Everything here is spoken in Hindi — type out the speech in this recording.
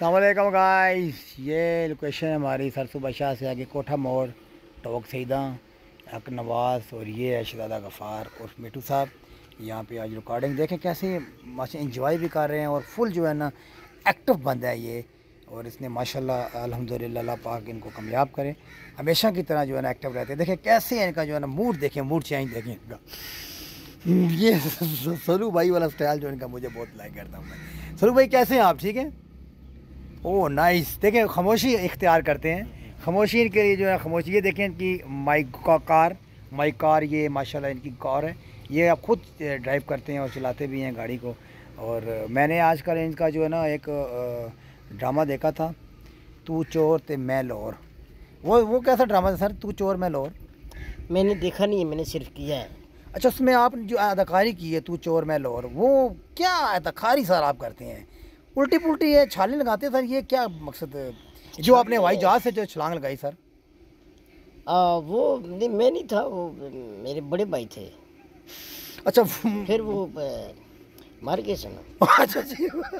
अलैक्म गाइस ये लोकेशन है हमारी सरसों बशाह से आगे कोठा मोड़ टोक सईदा अक नवाज और ये है शदादा गफ़ार और मिठू साहब यहाँ पे आज रिकॉर्डिंग देखें कैसे माशा इंजॉय भी कर रहे हैं और फुल जो है ना एक्टिव बंद है ये और इसने माशाल्लाह अल्हम्दुलिल्लाह पाक इनको कामयाब करें हमेशा की तरह जो है ना एक्टिव रहते हैं देखें कैसे इनका जो है ना मूड देखें मूड चेंज देखें इनका ये सरू भाई वाला स्टाइल जो इनका मुझे बहुत लाइक करता हूँ मैं सरू भाई कैसे हैं आप ठीक हैं ओ नाइस देखें खामोशी इख्तियार करते हैं खामोशी के लिए जो है खामोशी ये देखें कि माइक का कार माइक कार ये माशाल्लाह इनकी कार है ये आप खुद ड्राइव करते हैं और चलाते भी हैं गाड़ी को और मैंने आजकल इनका जो है ना एक ड्रामा देखा था तू चोर ते मैं लोर वो वो कैसा ड्रामा था सर तू चोर मैं लोर मैंने देखा नहीं है मैंने सिर्फ किया है अच्छा उसमें आपने जो अदाकारी की है तू चोर मैं लोर वो क्या अदाकारी सर आप करते हैं उल्टी पुल्टी ये छाले लगाते सर ये क्या मकसद जो आपने तो हवाई जहाज से जो छलांग लगाई सर आ, वो नहीं मैं नहीं था वो मेरे बड़े भाई थे अच्छा फिर वो मार के सुना अच्छा जी